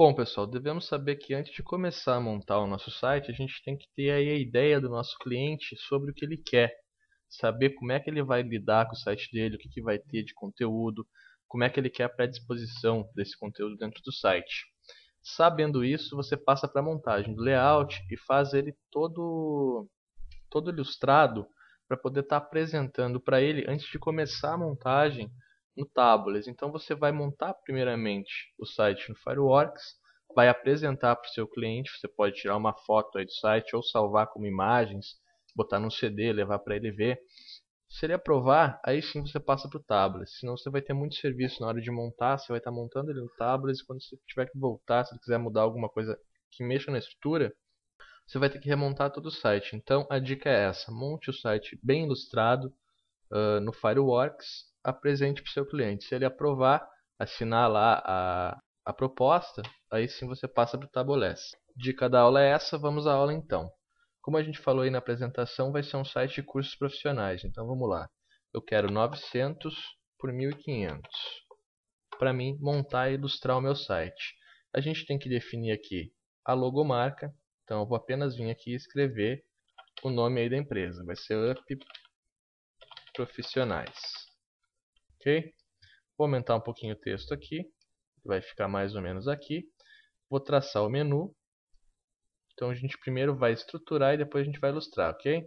Bom, pessoal, devemos saber que antes de começar a montar o nosso site, a gente tem que ter aí a ideia do nosso cliente sobre o que ele quer, saber como é que ele vai lidar com o site dele, o que, que vai ter de conteúdo, como é que ele quer a disposição desse conteúdo dentro do site. Sabendo isso, você passa para a montagem do layout e faz ele todo, todo ilustrado para poder estar tá apresentando para ele antes de começar a montagem no tablets. Então você vai montar primeiramente o site no Fireworks, vai apresentar para o seu cliente, você pode tirar uma foto aí do site ou salvar como imagens, botar num CD, levar para ele ver. Se ele aprovar, aí sim você passa para o Tablets. Senão você vai ter muito serviço na hora de montar, você vai estar tá montando ele no Tablets e quando você tiver que voltar, se ele quiser mudar alguma coisa que mexa na estrutura, você vai ter que remontar todo o site. Então a dica é essa: monte o site bem ilustrado uh, no Fireworks apresente para o seu cliente. Se ele aprovar, assinar lá a, a proposta, aí sim você passa para o Taboless. Dica da aula é essa, vamos à aula então. Como a gente falou aí na apresentação, vai ser um site de cursos profissionais, então vamos lá. Eu quero 900 por 1500 para mim montar e ilustrar o meu site. A gente tem que definir aqui a logomarca, então eu vou apenas vir aqui e escrever o nome aí da empresa, vai ser Up Profissionais. Vou aumentar um pouquinho o texto aqui, vai ficar mais ou menos aqui. Vou traçar o menu. Então a gente primeiro vai estruturar e depois a gente vai ilustrar, ok?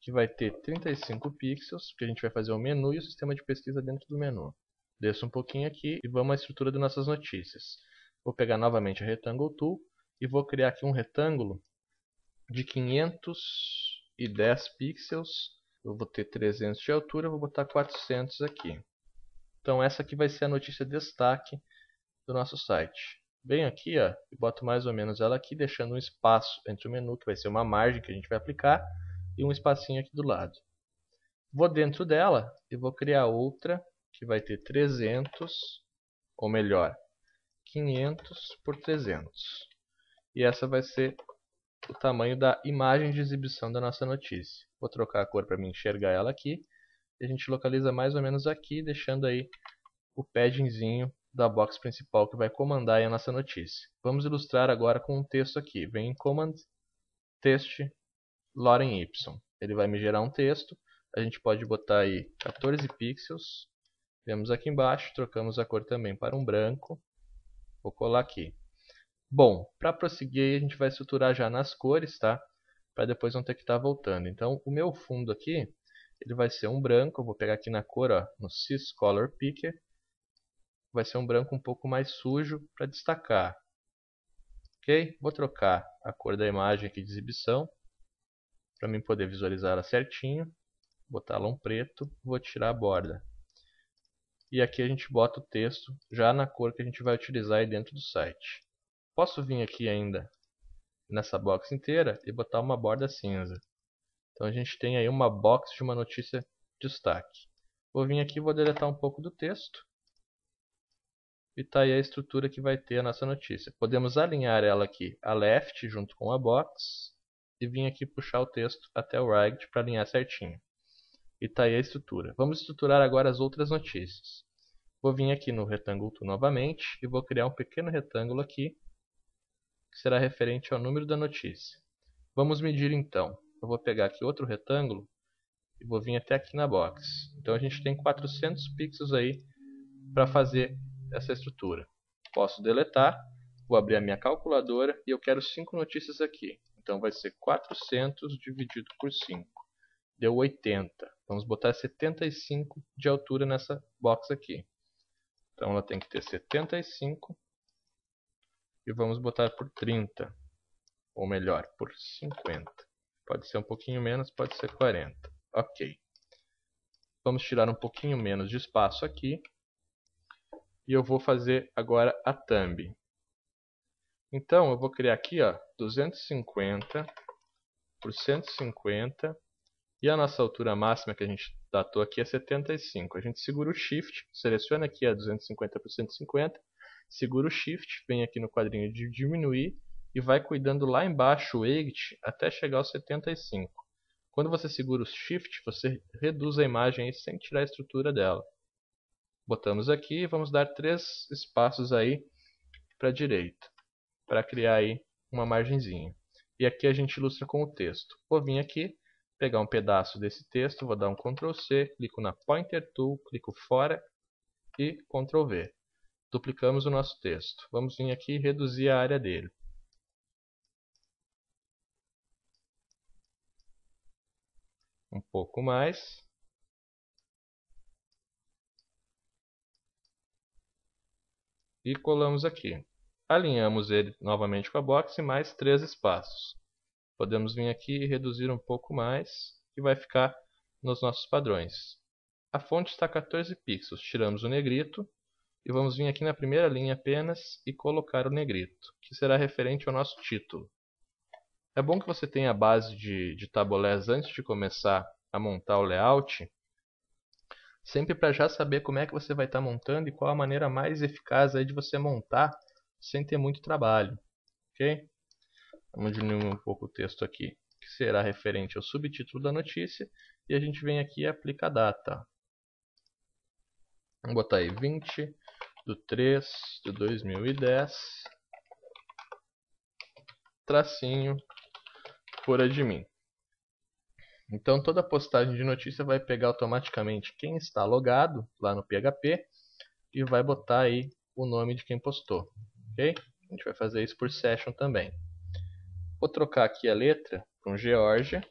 Que vai ter 35 pixels, porque a gente vai fazer o menu e o sistema de pesquisa dentro do menu. Desço um pouquinho aqui e vamos à estrutura das nossas notícias. Vou pegar novamente a Rectangle Tool e vou criar aqui um retângulo de 510 pixels. Eu vou ter 300 de altura, vou botar 400 aqui. Então essa aqui vai ser a notícia destaque do nosso site. Venho aqui ó, e boto mais ou menos ela aqui, deixando um espaço entre o menu, que vai ser uma margem que a gente vai aplicar, e um espacinho aqui do lado. Vou dentro dela e vou criar outra que vai ter 300, ou melhor, 500 por 300. E essa vai ser o tamanho da imagem de exibição da nossa notícia. Vou trocar a cor para me enxergar ela aqui a gente localiza mais ou menos aqui, deixando aí o paddingzinho da box principal que vai comandar a nossa notícia. Vamos ilustrar agora com um texto aqui. Vem em command text lorem y. Ele vai me gerar um texto. A gente pode botar aí 14 pixels. Vemos aqui embaixo, trocamos a cor também para um branco. Vou colar aqui. Bom, para prosseguir a gente vai estruturar já nas cores, tá? Para depois não ter que estar tá voltando. Então o meu fundo aqui ele vai ser um branco, vou pegar aqui na cor, ó, no Sys Color Picker, vai ser um branco um pouco mais sujo para destacar. Ok? Vou trocar a cor da imagem aqui de exibição, para mim poder visualizar ela certinho, botar lá um preto, vou tirar a borda. E aqui a gente bota o texto já na cor que a gente vai utilizar aí dentro do site. Posso vir aqui ainda nessa box inteira e botar uma borda cinza. Então a gente tem aí uma box de uma notícia de destaque. Vou vir aqui, vou deletar um pouco do texto. E está aí a estrutura que vai ter a nossa notícia. Podemos alinhar ela aqui a left junto com a box. E vir aqui puxar o texto até o right para alinhar certinho. E está aí a estrutura. Vamos estruturar agora as outras notícias. Vou vir aqui no retângulo novamente e vou criar um pequeno retângulo aqui que será referente ao número da notícia. Vamos medir então eu vou pegar aqui outro retângulo e vou vir até aqui na box. Então a gente tem 400 pixels aí para fazer essa estrutura. Posso deletar, vou abrir a minha calculadora e eu quero 5 notícias aqui. Então vai ser 400 dividido por 5. Deu 80. Vamos botar 75 de altura nessa box aqui. Então ela tem que ter 75 e vamos botar por 30, ou melhor, por 50. Pode ser um pouquinho menos, pode ser 40. Ok. Vamos tirar um pouquinho menos de espaço aqui. E eu vou fazer agora a thumb. Então, eu vou criar aqui ó, 250 por 150. E a nossa altura máxima que a gente datou aqui é 75. A gente segura o Shift, seleciona aqui a 250 por 150. Segura o Shift, vem aqui no quadrinho de diminuir e vai cuidando lá embaixo o exit até chegar aos 75. Quando você segura o shift, você reduz a imagem aí sem tirar a estrutura dela. Botamos aqui e vamos dar três espaços aí para a direita, para criar aí uma margenzinha. E aqui a gente ilustra com o texto. Vou vir aqui, pegar um pedaço desse texto, vou dar um Ctrl C, clico na Pointer Tool, clico fora e Ctrl V. Duplicamos o nosso texto. Vamos vir aqui e reduzir a área dele. um pouco mais. E colamos aqui. Alinhamos ele novamente com a box mais três espaços. Podemos vir aqui e reduzir um pouco mais, que vai ficar nos nossos padrões. A fonte está 14 pixels, tiramos o negrito e vamos vir aqui na primeira linha apenas e colocar o negrito, que será referente ao nosso título. É bom que você tenha a base de, de tabulés antes de começar a montar o layout, sempre para já saber como é que você vai estar tá montando e qual a maneira mais eficaz aí de você montar sem ter muito trabalho, ok? Vamos diminuir um pouco o texto aqui, que será referente ao subtítulo da notícia, e a gente vem aqui e aplica a data. Vamos botar aí 20 do 3 de 2010, tracinho fora de mim. Então toda postagem de notícia vai pegar automaticamente quem está logado lá no PHP e vai botar aí o nome de quem postou, ok? A gente vai fazer isso por session também. Vou trocar aqui a letra para um Georgia.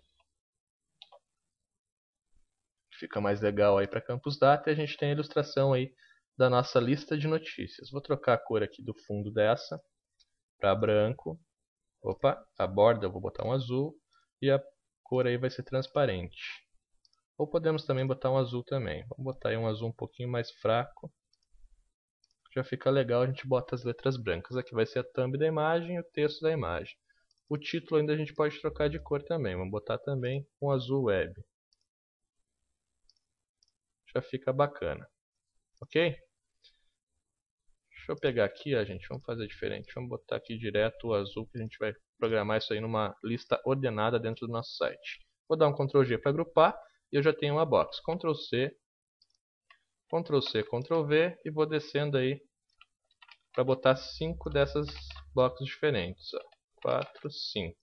Fica mais legal aí para Campus Data e a gente tem a ilustração aí da nossa lista de notícias. Vou trocar a cor aqui do fundo dessa para branco Opa, a borda eu vou botar um azul e a cor aí vai ser transparente. Ou podemos também botar um azul também. Vamos botar aí um azul um pouquinho mais fraco. Já fica legal, a gente bota as letras brancas. Aqui vai ser a thumb da imagem e o texto da imagem. O título ainda a gente pode trocar de cor também. Vamos botar também um azul web. Já fica bacana. Ok? Deixa eu pegar aqui, ó, gente. Vamos fazer diferente. Vamos botar aqui direto o azul, que a gente vai programar isso aí numa lista ordenada dentro do nosso site. Vou dar um Ctrl G para agrupar e eu já tenho uma box. Ctrl C, Ctrl C, Ctrl V e vou descendo aí para botar 5 dessas boxes diferentes. Ó. 4, 5.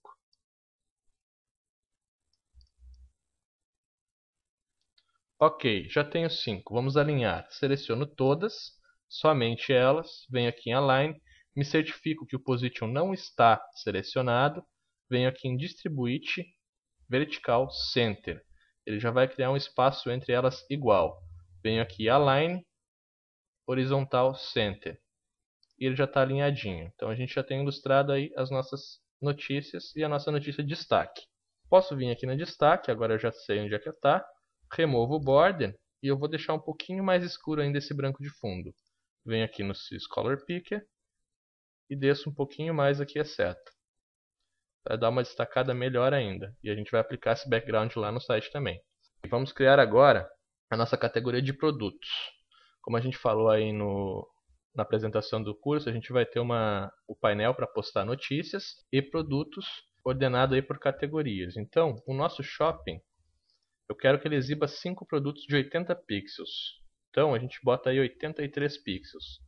Ok, já tenho 5. Vamos alinhar. Seleciono todas somente elas, venho aqui em Align, me certifico que o position não está selecionado, venho aqui em Distribute Vertical Center. Ele já vai criar um espaço entre elas igual. Venho aqui em Align, Horizontal Center. E ele já está alinhadinho. Então a gente já tem ilustrado aí as nossas notícias e a nossa notícia de destaque. Posso vir aqui na destaque, agora eu já sei onde é que está. Removo o border e eu vou deixar um pouquinho mais escuro ainda esse branco de fundo venho aqui no Scholar Picker e desço um pouquinho mais aqui a é seta. Para dar uma destacada melhor ainda. E a gente vai aplicar esse background lá no site também. E vamos criar agora a nossa categoria de produtos. Como a gente falou aí no, na apresentação do curso, a gente vai ter uma, o painel para postar notícias e produtos ordenado aí por categorias. Então, o nosso shopping, eu quero que ele exiba 5 produtos de 80 pixels. Então a gente bota aí 83 pixels.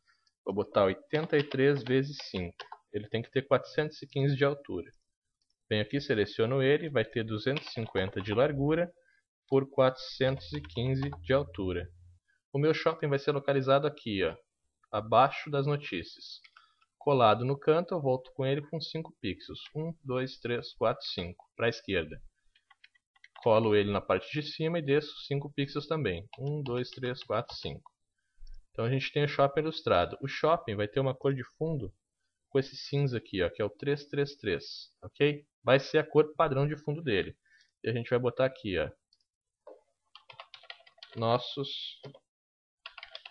Vou botar 83 vezes 5. Ele tem que ter 415 de altura. Venho aqui, seleciono ele, vai ter 250 de largura por 415 de altura. O meu shopping vai ser localizado aqui, ó, abaixo das notícias. Colado no canto, eu volto com ele com 5 pixels. 1, 2, 3, 4, 5, para a esquerda colo ele na parte de cima e desço 5 pixels também. 1, 2, 3, 4, 5. Então a gente tem o shopping ilustrado. O shopping vai ter uma cor de fundo com esse cinza aqui, ó, que é o 333, ok? Vai ser a cor padrão de fundo dele. E a gente vai botar aqui, ó, nossos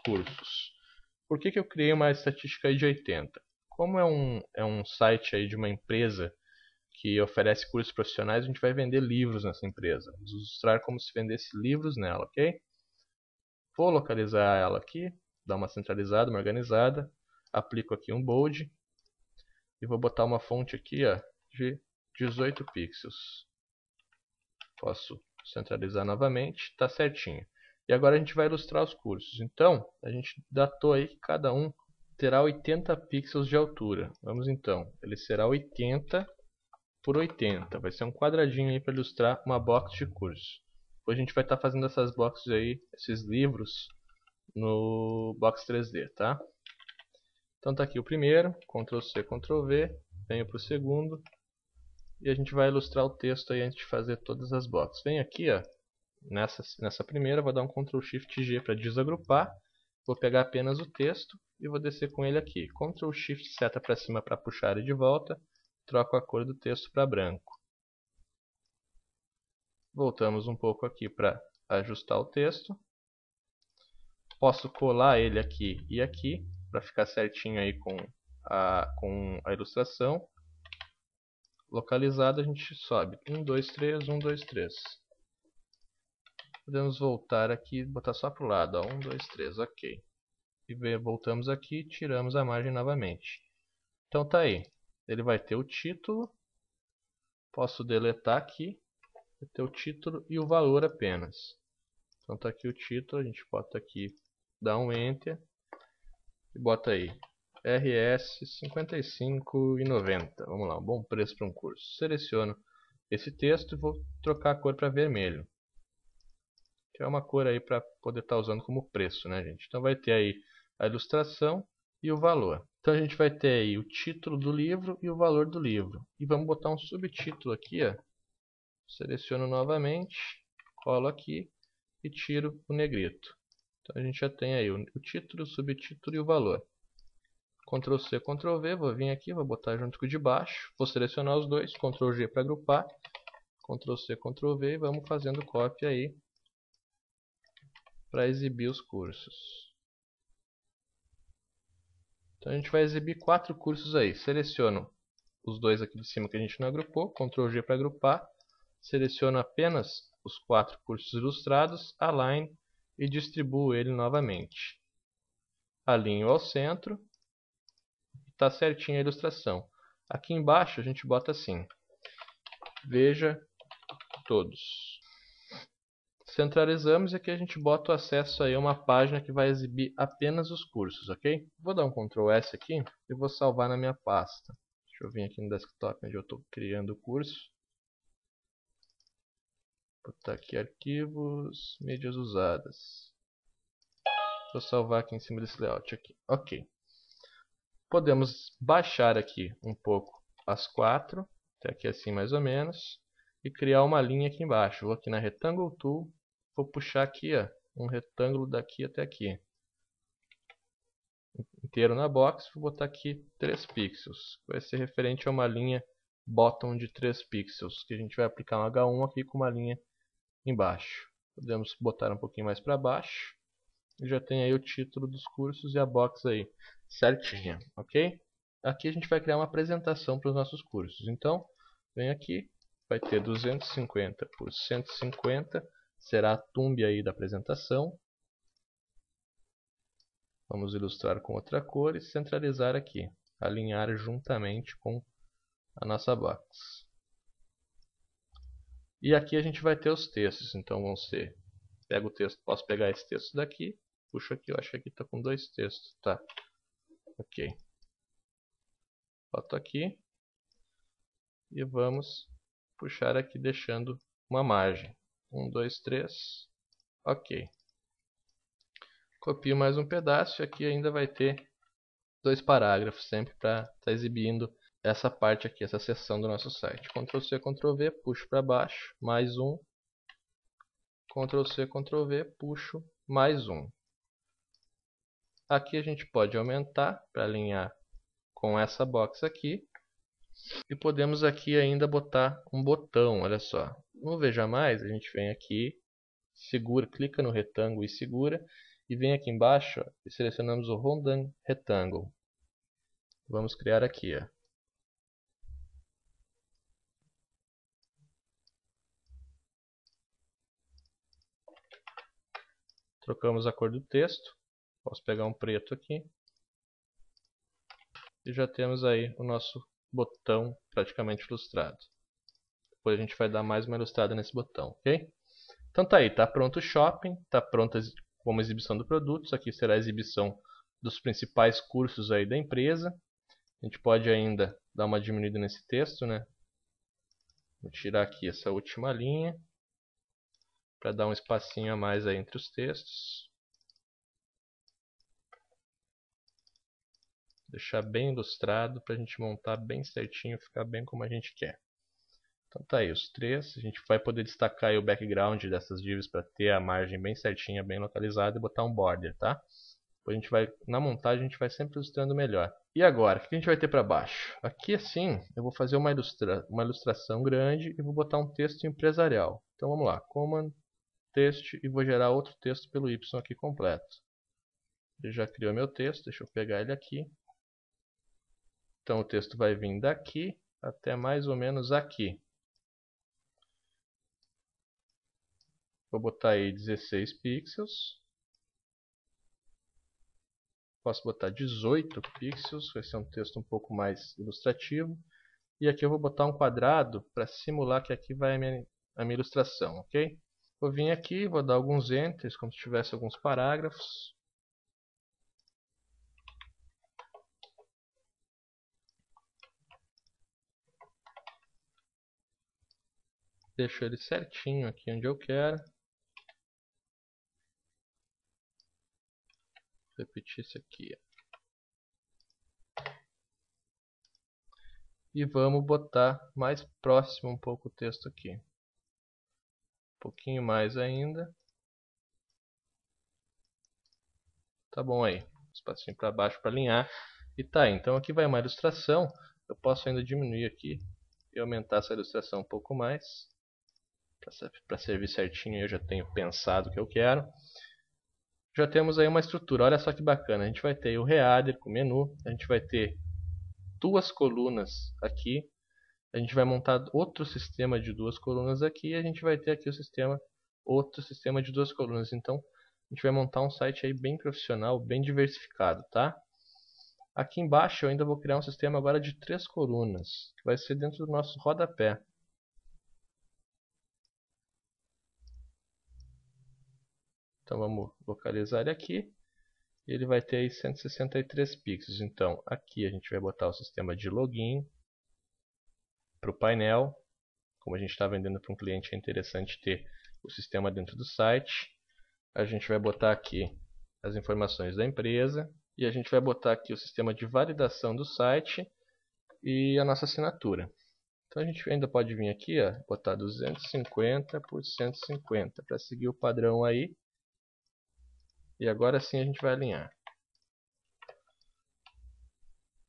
cursos. Por que, que eu criei uma estatística aí de 80? Como é um, é um site aí de uma empresa que oferece cursos profissionais, a gente vai vender livros nessa empresa. Vamos ilustrar como se vendesse livros nela, ok? Vou localizar ela aqui, dar uma centralizada, uma organizada, aplico aqui um bold e vou botar uma fonte aqui ó, de 18 pixels. Posso centralizar novamente, está certinho. E agora a gente vai ilustrar os cursos. Então, a gente datou aí que cada um terá 80 pixels de altura. Vamos então, ele será 80 por 80. Vai ser um quadradinho aí para ilustrar uma box de curso. Depois a gente vai estar tá fazendo essas boxes aí, esses livros, no box 3D, tá? Então tá aqui o primeiro, Ctrl C, Ctrl V, venho para o segundo. E a gente vai ilustrar o texto aí antes de fazer todas as boxes. Venho aqui, ó, nessa, nessa primeira, vou dar um Ctrl Shift G para desagrupar. Vou pegar apenas o texto e vou descer com ele aqui. Ctrl Shift seta para cima para puxar ele de volta troco a cor do texto para branco. Voltamos um pouco aqui para ajustar o texto. Posso colar ele aqui e aqui, para ficar certinho aí com a, com a ilustração. Localizado a gente sobe 1, 2, 3, 1, 2, 3. Podemos voltar aqui e botar só para o lado, ó, 1, 2, 3, ok. E voltamos aqui e tiramos a margem novamente. Então tá aí, ele vai ter o título. Posso deletar aqui. Vai ter o título e o valor apenas. Então tá aqui o título, a gente bota aqui, dá um enter e bota aí RS 55,90. Vamos lá, um bom preço para um curso. Seleciono esse texto e vou trocar a cor para vermelho. Que é uma cor aí para poder estar tá usando como preço, né, gente? Então vai ter aí a ilustração e o valor. Então a gente vai ter aí o título do livro e o valor do livro. E vamos botar um subtítulo aqui, ó. Seleciono novamente, colo aqui e tiro o negrito. Então a gente já tem aí o, título, o subtítulo e o valor. Ctrl C, Ctrl V, vou vir aqui, vou botar junto com o de baixo, vou selecionar os dois, Ctrl G para agrupar, Ctrl C, Ctrl V e vamos fazendo copy aí para exibir os cursos. Então a gente vai exibir quatro cursos aí. Seleciono os dois aqui de cima que a gente não agrupou, Ctrl G para agrupar. Seleciono apenas os quatro cursos ilustrados, align e distribuo ele novamente. Alinho ao centro. Está certinha a ilustração. Aqui embaixo a gente bota assim. Veja todos. Centralizamos e aqui a gente bota o acesso aí a uma página que vai exibir apenas os cursos, ok? Vou dar um Ctrl S aqui e vou salvar na minha pasta. Deixa eu vir aqui no desktop onde eu estou criando o curso. Vou botar aqui arquivos, mídias usadas. Vou salvar aqui em cima desse layout aqui. Ok. Podemos baixar aqui um pouco as quatro, até aqui assim mais ou menos, e criar uma linha aqui embaixo. Vou aqui na Rectangle Tool, vou puxar aqui, ó, um retângulo daqui até aqui. Inteiro na box, vou botar aqui 3 pixels. Vai ser referente a uma linha bottom de 3 pixels, que a gente vai aplicar um H1 aqui com uma linha embaixo. Podemos botar um pouquinho mais para baixo. E já tem aí o título dos cursos e a box aí certinha, ok? Aqui a gente vai criar uma apresentação para os nossos cursos. Então, vem aqui, vai ter 250 por 150 será a tumbe aí da apresentação. Vamos ilustrar com outra cor e centralizar aqui, alinhar juntamente com a nossa box. E aqui a gente vai ter os textos, então vão ser, pega o texto, posso pegar esse texto daqui, puxo aqui, eu acho que aqui está com dois textos, tá, ok. Boto aqui e vamos puxar aqui deixando uma margem. 1, 2, 3. Ok. Copio mais um pedaço e aqui ainda vai ter dois parágrafos sempre para estar tá exibindo essa parte aqui, essa seção do nosso site. Ctrl C, Ctrl V, puxo para baixo, mais um. Ctrl C, Ctrl V, puxo, mais um. Aqui a gente pode aumentar para alinhar com essa box aqui. E podemos aqui ainda botar um botão, olha só no Veja Mais, a gente vem aqui, segura, clica no retângulo e segura, e vem aqui embaixo ó, e selecionamos o Rondon Rectangle. Vamos criar aqui. Ó. Trocamos a cor do texto. Posso pegar um preto aqui. E já temos aí o nosso botão praticamente ilustrado. Depois a gente vai dar mais uma ilustrada nesse botão, ok? Então tá aí, está pronto o shopping, está pronta como exibição do produto. Isso aqui será a exibição dos principais cursos aí da empresa. A gente pode ainda dar uma diminuída nesse texto, né? Vou tirar aqui essa última linha para dar um espacinho a mais aí entre os textos. Deixar bem ilustrado para a gente montar bem certinho, ficar bem como a gente quer. Então tá aí os três. A gente vai poder destacar o background dessas divs para ter a margem bem certinha, bem localizada e botar um border, tá? Depois a gente vai, na montagem a gente vai sempre ilustrando melhor. E agora, o que a gente vai ter para baixo? Aqui assim, eu vou fazer uma, ilustra uma ilustração grande e vou botar um texto empresarial. Então vamos lá, command, texto e vou gerar outro texto pelo Y aqui completo. Ele já criou meu texto, deixa eu pegar ele aqui. Então o texto vai vir daqui até mais ou menos aqui. Vou botar aí 16 pixels. Posso botar 18 pixels, vai ser um texto um pouco mais ilustrativo. E aqui eu vou botar um quadrado para simular que aqui vai a minha, a minha ilustração, ok? Vou vir aqui, vou dar alguns enters, como se tivesse alguns parágrafos. Deixo ele certinho aqui onde eu quero. repetir isso aqui. E vamos botar mais próximo um pouco o texto aqui. Um pouquinho mais ainda. Tá bom aí. Espacinho para baixo para alinhar. E tá, então aqui vai uma ilustração. Eu posso ainda diminuir aqui e aumentar essa ilustração um pouco mais. Para servir certinho eu já tenho pensado o que eu quero já temos aí uma estrutura. Olha só que bacana. A gente vai ter o reader com menu, a gente vai ter duas colunas aqui, a gente vai montar outro sistema de duas colunas aqui e a gente vai ter aqui o sistema outro sistema de duas colunas. Então, a gente vai montar um site aí bem profissional, bem diversificado, tá? Aqui embaixo eu ainda vou criar um sistema agora de três colunas, que vai ser dentro do nosso rodapé. Então vamos localizar ele aqui. Ele vai ter 163 pixels. Então aqui a gente vai botar o sistema de login para o painel. Como a gente está vendendo para um cliente, é interessante ter o sistema dentro do site. A gente vai botar aqui as informações da empresa e a gente vai botar aqui o sistema de validação do site e a nossa assinatura. Então a gente ainda pode vir aqui, ó, botar 250 por 150 para seguir o padrão aí e agora sim a gente vai alinhar.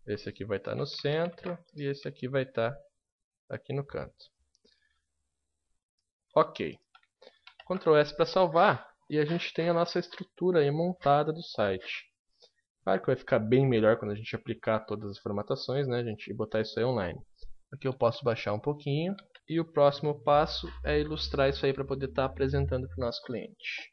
Esse aqui vai estar tá no centro e esse aqui vai estar tá aqui no canto. Ok. Ctrl S para salvar e a gente tem a nossa estrutura aí montada do site. Claro que vai ficar bem melhor quando a gente aplicar todas as formatações, né, gente, e botar isso aí online. Aqui eu posso baixar um pouquinho e o próximo passo é ilustrar isso aí para poder estar tá apresentando para o nosso cliente.